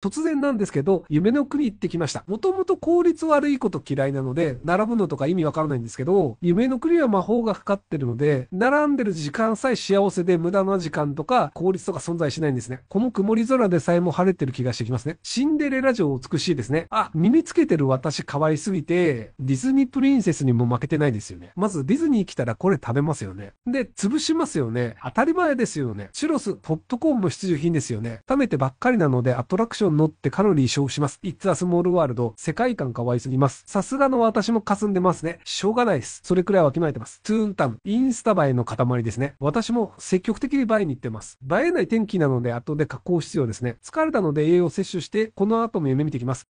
突然なんですけど、夢の国行ってきました。もともと効率悪いこと嫌いなので、並ぶのとか意味わからないんですけど、夢の国は魔法がかかってるので、並んでる時間さえ幸せで無駄な時間とか効率とか存在しないんですね。この曇り空でさえも晴れてる気がしてきますね。シンデレラ城美しいですね。あ、耳つけてる私可愛すぎて、ディズニープリンセスにも負けてないですよね。まずディズニー来たらこれ食べますよね。で、潰しますよね。当たり前ですよね。チュロス、ポップコーンも必需品ですよね。食べてばっかりなのでアトラクションン乗ってカロリー消費します。It's a small world. 世界観可愛すぎます。さすがの私も霞んでますね。しょうがないです。それくらいはきまえてます。トゥーンタウン。インスタ映えの塊ですね。私も積極的に映えに行ってます。映えない天気なので後で加工必要ですね。疲れたので栄養摂取して、この後も夢見てきます。